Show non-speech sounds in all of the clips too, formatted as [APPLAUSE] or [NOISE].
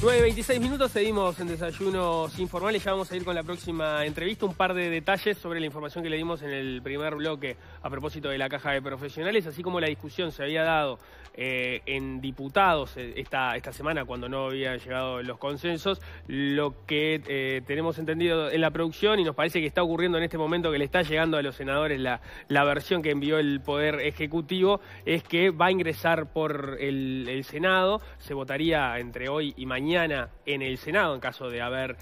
9.26 minutos, seguimos en desayunos informales, ya vamos a ir con la próxima entrevista, un par de detalles sobre la información que le dimos en el primer bloque a propósito de la caja de profesionales, así como la discusión se había dado eh, en diputados eh, esta, semana, cuando no habían llegado los consensos, lo que eh, tenemos entendido en la producción y nos parece que está ocurriendo en este momento que le está llegando a los senadores la, versión que envió el Poder Ejecutivo, es que va a ingresar por el, Senado, se votaría entre hoy y mañana en el Senado en caso de haber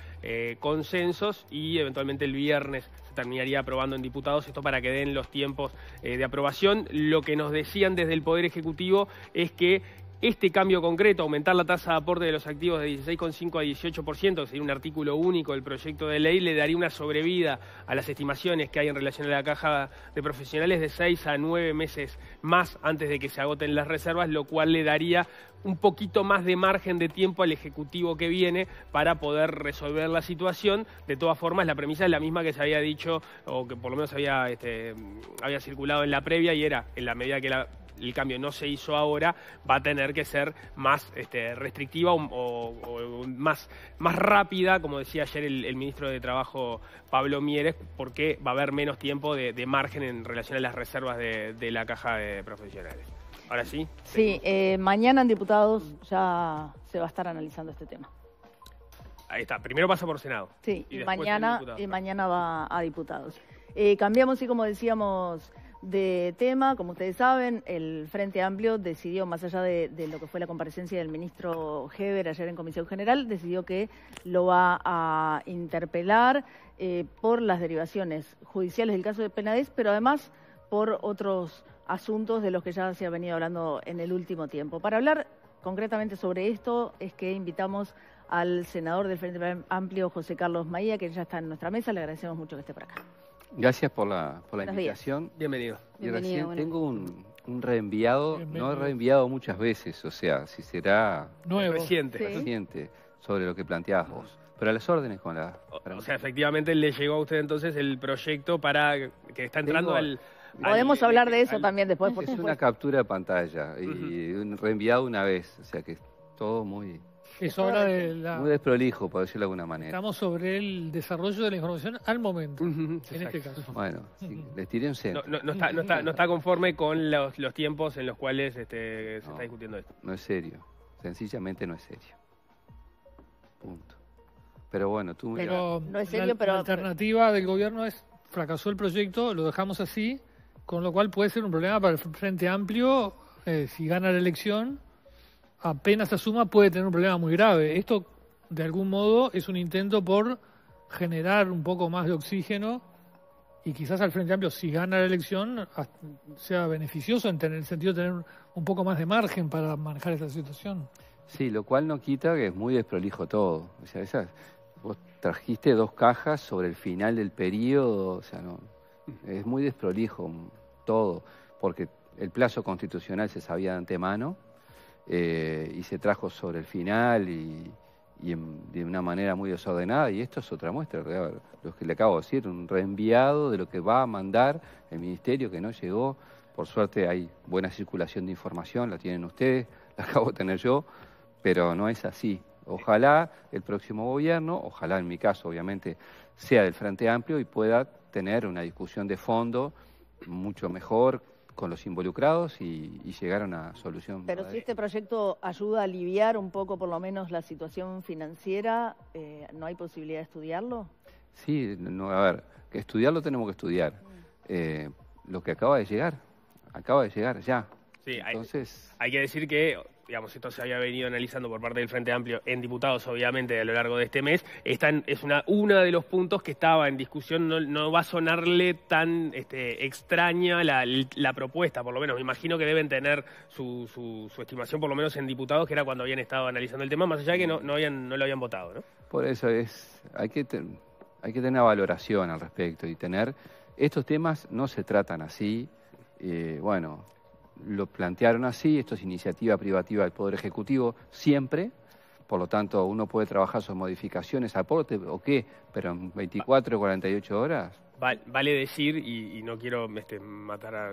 consensos y eventualmente el viernes terminaría aprobando en diputados, esto para que den los tiempos eh, de aprobación. Lo que nos decían desde el Poder Ejecutivo es que este cambio concreto, aumentar la tasa de aporte de los activos de 16,5 a 18%, que sería un artículo único del proyecto de ley, le daría una sobrevida a las estimaciones que hay en relación a la caja de profesionales de 6 a 9 meses más antes de que se agoten las reservas, lo cual le daría un poquito más de margen de tiempo al Ejecutivo que viene para poder resolver la situación. De todas formas, la premisa es la misma que se había dicho, o que por lo menos había, este, había circulado en la previa, y era, en la medida que la el cambio no se hizo ahora, va a tener que ser más este, restrictiva o, más, más rápida, como decía ayer el, ministro de Trabajo Pablo Mieres, porque va a haber menos tiempo de, margen en relación a las reservas de, la caja de profesionales. Ahora sí. Sí, eh, mañana en diputados ya se va a estar analizando este tema. Ahí está, primero pasa por Senado. Sí, mañana, mañana va a diputados. Eh, cambiamos y como decíamos de tema. Como ustedes saben, el Frente Amplio decidió, más allá de, lo que fue la comparecencia del ministro Heber ayer en Comisión General, decidió que lo va a interpelar eh, por las derivaciones judiciales del caso de Penades, pero además por otros asuntos de los que ya se ha venido hablando en el último tiempo. Para hablar concretamente sobre esto es que invitamos al senador del Frente Amplio, José Carlos Maía, que ya está en nuestra mesa. Le agradecemos mucho que esté por acá. Gracias por la, por la invitación. Bienvenido. tengo un, reenviado, no he reenviado muchas veces, o sea, si será reciente. reciente sobre lo que planteabas vos. Pero a las órdenes con la... o, sea, efectivamente le llegó a usted entonces el proyecto para que está entrando al... Podemos este, hablar de eso también después. Por es una captura de pantalla y un reenviado una vez, o sea que es todo muy... Es obra de la... Muy desprolijo, por decirlo de alguna manera. Estamos sobre el desarrollo de la información al momento, en este caso. Bueno, sí, No, está, conforme con los, tiempos en los cuales este, se está discutiendo esto. No es serio, sencillamente no es serio. Punto. Pero bueno, tú... Pero, no es serio, la, pero... La alternativa del gobierno es, fracasó el proyecto, lo dejamos así, con lo cual puede ser un problema para el Frente Amplio eh, si gana la elección apenas asuma puede tener un problema muy grave. Esto, de algún modo, es un intento por generar un poco más de oxígeno y quizás al Frente Amplio, si gana la elección, sea beneficioso en, tener, el sentido de tener un poco más de margen para manejar esta situación. Sí, lo cual no quita que es muy desprolijo todo. O sea, vos trajiste dos cajas sobre el final del periodo, o sea, no, es muy desprolijo todo, porque el plazo constitucional se sabía de antemano, eh, y se trajo sobre el final y, de una manera muy desordenada. Y esto es otra muestra, lo que le acabo de decir, un reenviado de lo que va a mandar el ministerio que no llegó. Por suerte hay buena circulación de información, la tienen ustedes, [LAUGHS] la acabo de tener yo, pero no es así. Ojalá el próximo gobierno, ojalá en mi caso obviamente, sea del Frente Amplio y pueda tener una discusión de fondo mucho mejor, con los involucrados y, y llegar a una solución. Pero si este proyecto ayuda a aliviar un poco, por lo menos, la situación financiera, eh, ¿no hay posibilidad de estudiarlo? Sí, no, a ver, que estudiarlo tenemos que estudiar. Mm. Eh, lo que acaba de llegar, acaba de llegar ya. Sí, Entonces... hay que decir que digamos, esto se había venido analizando por parte del Frente Amplio en diputados, obviamente, a lo largo de este mes, es una, de los puntos que estaba en discusión, no, va a sonarle tan este, extraña la, propuesta, por lo menos, me imagino que deben tener su, su, estimación, por lo menos en diputados, que era cuando habían estado analizando el tema, más allá de que no, habían, no lo habían votado, ¿no? Por eso es, hay que, que tener valoración al respecto y tener, estos temas no se tratan así, eh, bueno, lo plantearon así, esto es iniciativa privativa del Poder Ejecutivo siempre, por lo tanto uno puede trabajar sus modificaciones, aporte o qué, pero en 24 o 48 horas. Vale, decir, y, no quiero este, matar a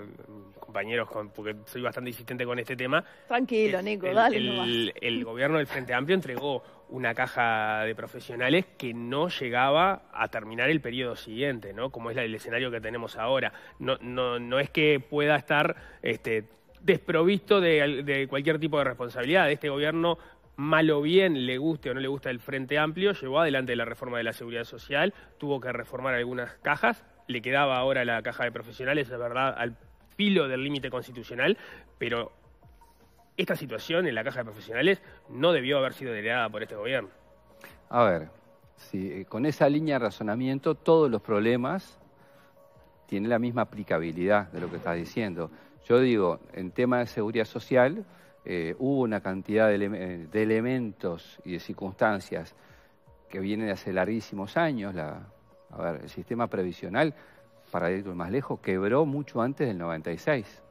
compañeros porque soy bastante insistente con este tema. Tranquilo, Nico, dale. el gobierno del Frente Amplio entregó una caja de profesionales que no llegaba a terminar el periodo siguiente, ¿no? Como es el escenario que tenemos ahora. No, no, no es que pueda estar este, desprovisto de, cualquier tipo de responsabilidad. Este gobierno mal o bien, le guste o no le gusta el Frente Amplio, llevó adelante la reforma de la seguridad social, tuvo que reformar algunas cajas, le quedaba ahora la caja de profesionales, es verdad, al pilo del límite constitucional, pero esta situación en la caja de profesionales no debió haber sido delegada por este gobierno. A ver, si, eh, con esa línea de razonamiento todos los problemas tienen la misma aplicabilidad de lo que estás diciendo. Yo digo, en tema de seguridad social eh, hubo una cantidad eh, de, elementos y de circunstancias que vienen de hace larguísimos años. La, a ver, el sistema previsional, para ir más lejos, quebró mucho antes del 96,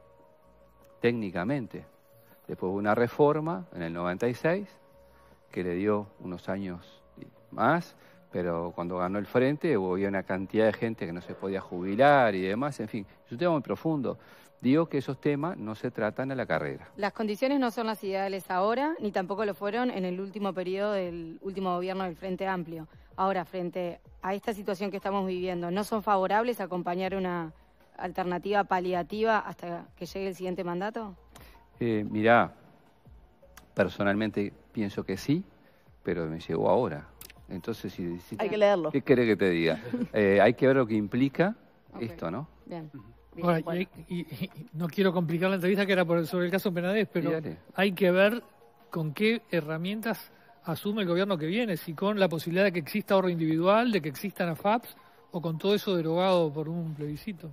técnicamente después hubo una reforma en el 96 que le dio unos años más, pero cuando ganó el frente hubo una cantidad de gente que no se podía jubilar y demás, en fin, es un tema muy profundo. Digo que esos temas no se tratan a la carrera. Las condiciones no son las ideales ahora, ni tampoco lo fueron en el último periodo del último gobierno del Frente Amplio. Ahora, frente a esta situación que estamos viviendo, ¿no son favorables acompañar una alternativa paliativa hasta que llegue el siguiente mandato? Eh, mirá, personalmente pienso que sí, pero me llegó ahora. Entonces, si, hay que leerlo. ¿Qué querés que te diga? [LAUGHS] Eh, hay que ver lo que implica esto, ¿no? Bien. no quiero complicar la entrevista que era sobre el caso penades pero hay que ver con qué herramientas asume el gobierno que viene, si con la posibilidad de que exista ahorro individual, de que existan AFAPs, o con todo eso derogado por un plebiscito.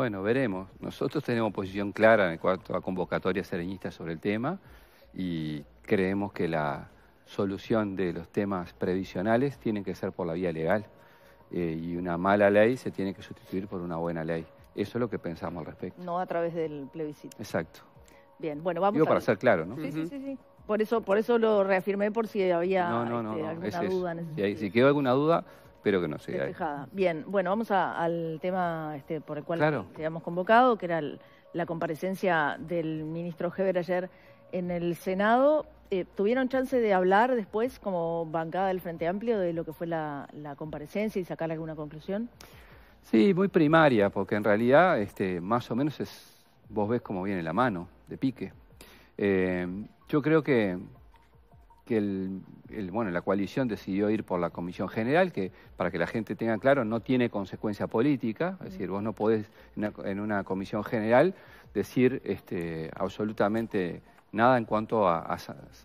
Bueno, veremos. Nosotros tenemos posición clara en cuanto a convocatorias sereñista sobre el tema y creemos que la solución de los temas previsionales tiene que ser por la vía legal eh, y una mala ley se tiene que sustituir por una buena ley. Eso es lo que pensamos al respecto. No a través del plebiscito. Exacto. Bien, bueno, vamos Digo para ser claro, ¿no? Sí, sí, sí, Por eso, por eso lo reafirmé por si había alguna duda. En si quedó alguna duda, Espero que no sea Bien, bueno, vamos al tema este, por el cual te habíamos convocado, que era la comparecencia del ministro Heber ayer en el Senado. Eh, ¿Tuvieron chance de hablar después, como bancada del Frente Amplio, de lo que fue la, comparecencia y sacar alguna conclusión? Sí, muy primaria, porque en realidad este, más o menos es, vos ves cómo viene la mano de pique. Eh, yo creo que que el, bueno, la coalición decidió ir por la Comisión General, que para que la gente tenga claro, no tiene consecuencia política, es decir, vos no podés en una, Comisión General decir este, absolutamente nada en cuanto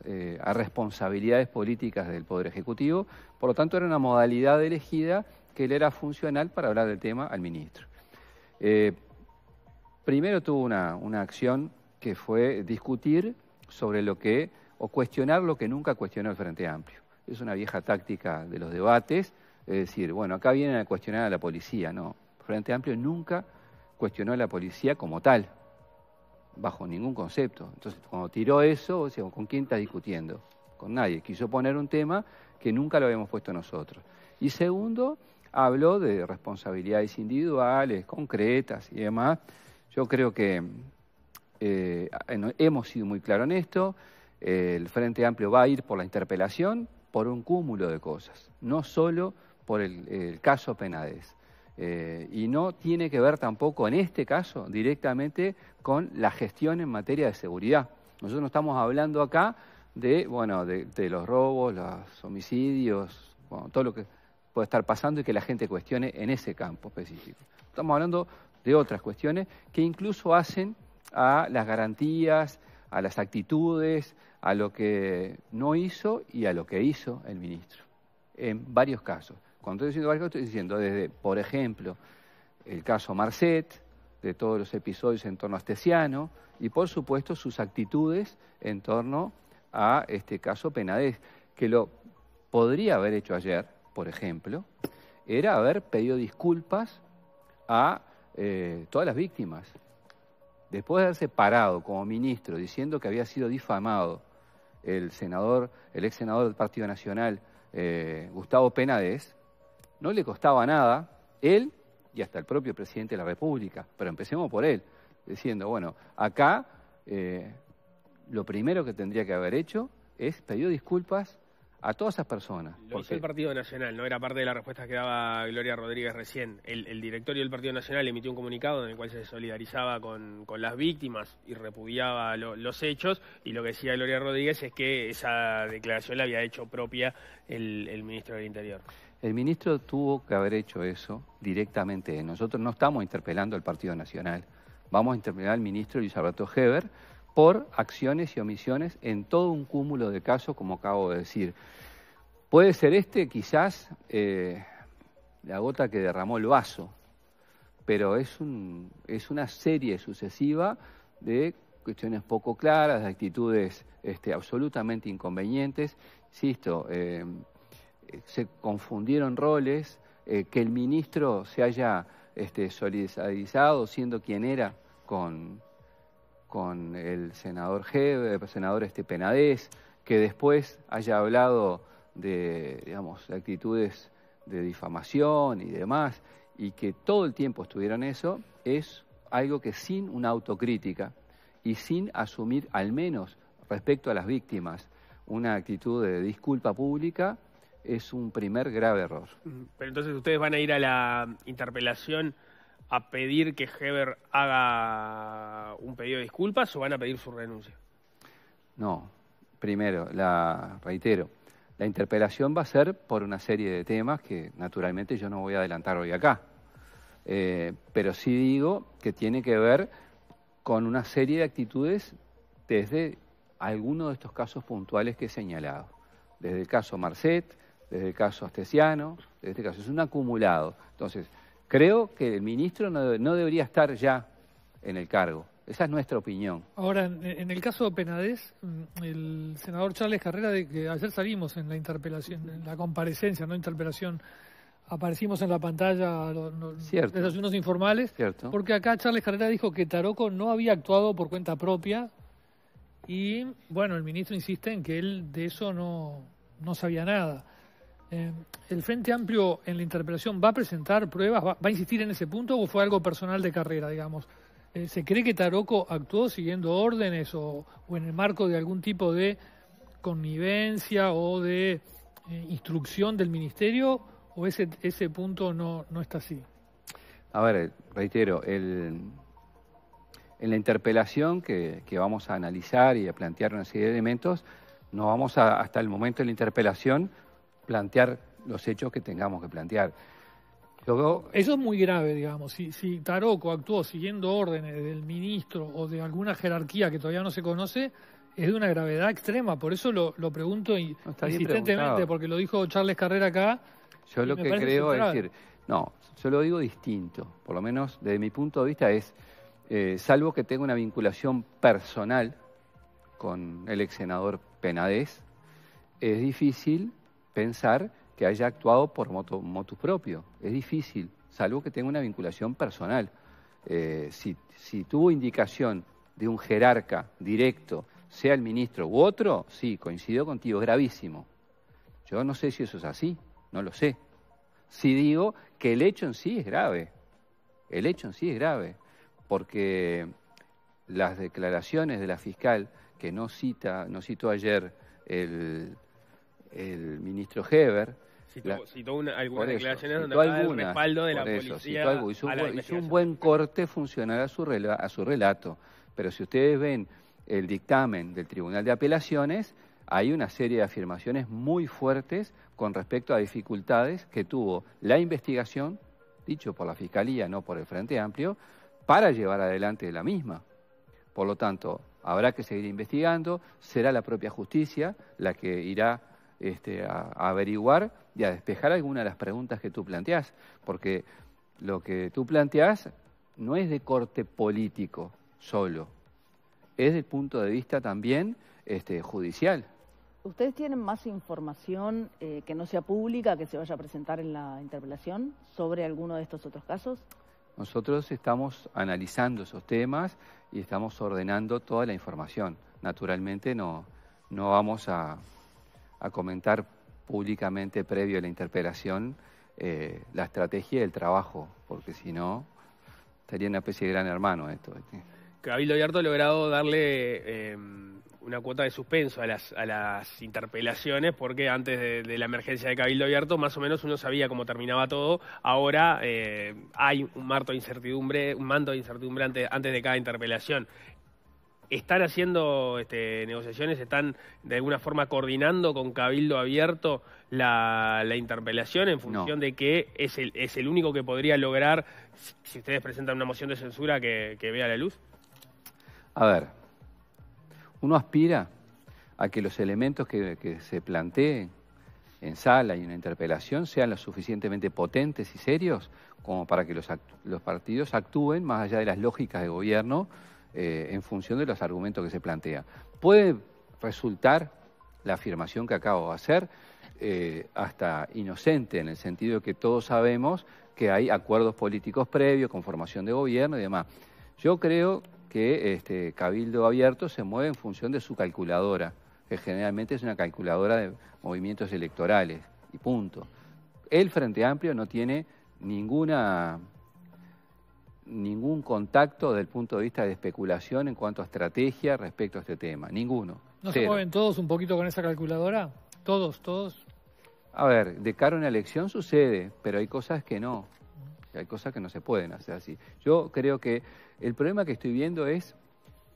eh, a, responsabilidades políticas del Poder Ejecutivo, por lo tanto era una modalidad elegida que le era funcional para hablar del tema al ministro. Eh, primero tuvo una acción que fue discutir sobre lo que o cuestionar lo que nunca cuestionó el Frente Amplio. Es una vieja táctica de los debates, es decir, bueno, acá vienen a cuestionar a la policía, no. El Frente Amplio nunca cuestionó a la policía como tal, bajo ningún concepto. Entonces, cuando tiró eso, o ¿con quién está discutiendo? Con nadie. Quiso poner un tema que nunca lo habíamos puesto nosotros. Y segundo, habló de responsabilidades individuales, concretas y demás. Yo creo que eh, hemos sido muy claros en esto el Frente Amplio va a ir por la interpelación por un cúmulo de cosas, no solo por el, caso Penades. Eh, y no tiene que ver tampoco, en este caso, directamente con la gestión en materia de seguridad. Nosotros no estamos hablando acá de, bueno, de, los robos, los homicidios, todo lo que puede estar pasando y que la gente cuestione en ese campo específico. Estamos hablando de otras cuestiones que incluso hacen a las garantías, a las actitudes, a lo que no hizo y a lo que hizo el ministro, en varios casos. Cuando estoy diciendo algo estoy diciendo desde, por ejemplo, el caso Marcet, de todos los episodios en torno a Astesiano, y por supuesto sus actitudes en torno a este caso Penades, que lo podría haber hecho ayer, por ejemplo, era haber pedido disculpas a eh, todas las víctimas, después de haberse parado como ministro diciendo que había sido difamado el senador, el ex senador del Partido Nacional, eh, Gustavo Penades, no le costaba nada él y hasta el propio presidente de la República. Pero empecemos por él, diciendo, bueno, acá eh, lo primero que tendría que haber hecho es pedir disculpas a todas esas personas. Lo el Partido Nacional, ¿no? Era parte de la respuesta que daba Gloria Rodríguez recién. El, directorio del Partido Nacional emitió un comunicado en el cual se solidarizaba con, las víctimas y repudiaba los hechos. Y lo que decía Gloria Rodríguez es que esa declaración la había hecho propia el, ministro del Interior. El ministro tuvo que haber hecho eso directamente. Nosotros no estamos interpelando al Partido Nacional. Vamos a interpelar al ministro Luis Alberto Heber por acciones y omisiones en todo un cúmulo de casos, como acabo de decir. Puede ser este quizás eh, la gota que derramó el vaso, pero es, un, es una serie sucesiva de cuestiones poco claras, de actitudes este, absolutamente inconvenientes. Insisto, eh, se confundieron roles, eh, que el ministro se haya este, solidarizado siendo quien era con, con el senador el senador este Penadez, que después haya hablado de, digamos, de actitudes de difamación y demás, y que todo el tiempo estuvieron eso, es algo que sin una autocrítica y sin asumir, al menos respecto a las víctimas, una actitud de disculpa pública, es un primer grave error. Pero entonces ustedes van a ir a la interpelación a pedir que Heber haga un pedido de disculpas o van a pedir su renuncia? No, primero, la reitero, la interpelación va a ser por una serie de temas que naturalmente yo no voy a adelantar hoy acá, eh, pero sí digo que tiene que ver con una serie de actitudes desde alguno de estos casos puntuales que he señalado, desde el caso Marcet, desde el caso Astesiano, desde este caso, es un acumulado. Entonces, Creo que el ministro no, debería estar ya en el cargo. Esa es nuestra opinión. Ahora, en el caso de Penades, mm, el senador Charles Carrera, de que ayer salimos en la interpelación, en la comparecencia, no interpelación, aparecimos en la pantalla los desayunos informales, porque acá Charles Carrera dijo que Taroco no había actuado por cuenta propia y, bueno, el ministro insiste en que él de eso no sabía nada. Eh, ¿El Frente Amplio en la interpelación va a presentar pruebas? Va, a insistir en ese punto o fue algo personal de carrera, digamos? Eh, ¿Se cree que Taroco actuó siguiendo órdenes o, en el marco de algún tipo de connivencia o de eh, instrucción del ministerio? ¿O ese, punto no, está así? A ver, reitero, el, en la interpelación que, que, vamos a analizar y a plantear una serie de elementos, no vamos hasta el momento de la interpelación plantear los hechos que tengamos que plantear. Eso es muy grave, digamos. Si, Taroco actuó siguiendo órdenes del ministro o de alguna jerarquía que todavía no se conoce, es de una gravedad extrema. Por eso lo, pregunto insistentemente, porque lo dijo Charles Carrera acá. Yo lo que creo es decir, no, yo lo digo distinto, por lo menos desde mi punto de vista es, eh, salvo que tenga una vinculación personal con el ex senador Penades, es difícil pensar que haya actuado por motus motu propio. Es difícil, salvo que tenga una vinculación personal. Eh, si, tuvo indicación de un jerarca directo, sea el ministro u otro, sí, coincido contigo, gravísimo. Yo no sé si eso es así, no lo sé. Si digo que el hecho en sí es grave, el hecho en sí es grave, porque las declaraciones de la fiscal que no cita, no citó ayer el el ministro Heber. Citó, algunas declaraciones donde hablaba respaldo de la policía. hizo, un buen corte funcional a su, a su relato. Pero si ustedes ven el dictamen del Tribunal de Apelaciones, hay una serie de afirmaciones muy fuertes con respecto a dificultades que tuvo la investigación, dicho por la Fiscalía, no por el Frente Amplio, para llevar adelante la misma. Por lo tanto, habrá que seguir investigando, será la propia justicia la que irá este, a, averiguar y a despejar algunas de las preguntas que tú planteas porque lo que tú planteas no es de corte político solo, es del punto de vista también este, judicial. ¿Ustedes tienen más información eh, que no sea pública, que se vaya a presentar en la interpelación sobre alguno de estos otros casos? Nosotros estamos analizando esos temas y estamos ordenando toda la información. Naturalmente no, no vamos a, a comentar públicamente previo a la interpelación eh, la estrategia y el trabajo, porque si no, estaría una especie de gran hermano esto. Cabildo Abierto ha logrado darle em, una cuota de suspenso a las, interpelaciones, porque antes de, la emergencia de Cabildo Abierto más o menos uno sabía cómo terminaba todo. Ahora eh, hay un manto de incertidumbre, un manto de incertidumbre antes de cada interpelación están haciendo este, negociaciones, están de alguna forma coordinando con Cabildo Abierto la, interpelación en función de que es el, es el único que podría lograr, si ustedes presentan una moción de censura, que, vea la luz? A ver, uno aspira a que los elementos que, se planteen en sala y en una interpelación sean lo suficientemente potentes y serios como para que los, los partidos actúen más allá de las lógicas de gobierno eh, en función de los argumentos que se plantea Puede resultar la afirmación que acabo de hacer eh, hasta inocente, en el sentido de que todos sabemos que hay acuerdos políticos previos, con formación de gobierno y demás. Yo creo que este Cabildo Abierto se mueve en función de su calculadora, que generalmente es una calculadora de movimientos electorales, y punto. El Frente Amplio no tiene ninguna ningún contacto del punto de vista de especulación en cuanto a estrategia respecto a este tema. Ninguno. ¿No se mueven todos un poquito con esa calculadora? ¿Todos, todos? A ver, de cara a una elección sucede, pero hay cosas que no. Hay cosas que no se pueden hacer así. Yo creo que el problema que estoy viendo es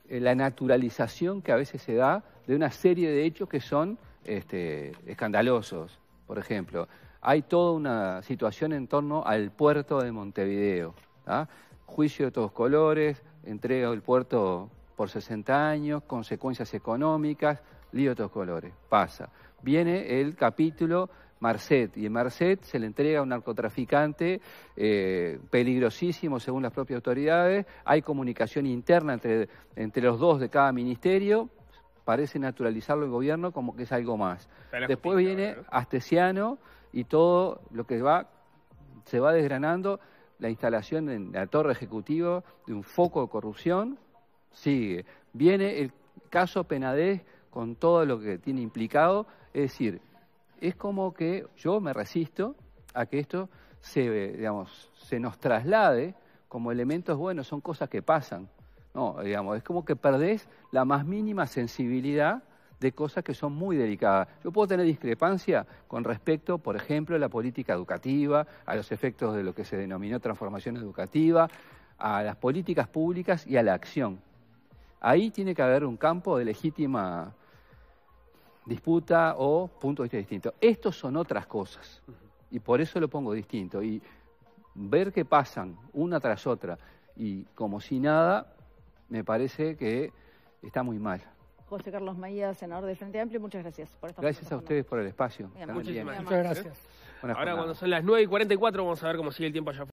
eh, la naturalización que a veces se da de una serie de hechos que son este, escandalosos. Por ejemplo, hay toda una situación en torno al puerto de Montevideo. ¿ah? juicio de todos colores, entrega del puerto por 60 años, consecuencias económicas, lío de todos colores. Pasa. Viene el capítulo Marcet, y en Marcet se le entrega a un narcotraficante eh, peligrosísimo según las propias autoridades, hay comunicación interna entre, entre los dos de cada ministerio, parece naturalizarlo el gobierno como que es algo más. Después viene Astesiano y todo lo que va, se va desgranando la instalación en la torre ejecutiva de un foco de corrupción, sigue. Viene el caso Penadez con todo lo que tiene implicado, es decir, es como que yo me resisto a que esto se, digamos, se nos traslade como elementos buenos, son cosas que pasan. No, digamos, es como que perdés la más mínima sensibilidad de cosas que son muy delicadas. Yo puedo tener discrepancia con respecto, por ejemplo, a la política educativa, a los efectos de lo que se denominó transformación educativa, a las políticas públicas y a la acción. Ahí tiene que haber un campo de legítima disputa o punto de vista distinto. Estos son otras cosas y por eso lo pongo distinto. Y ver que pasan una tras otra y como si nada, me parece que está muy mal. José Carlos Maía, senador de Frente Amplio. Muchas gracias por estar Gracias a ustedes por el espacio. Muchas gracias. Ahora, cuando son las 9 y 44, vamos a ver cómo sigue el tiempo allá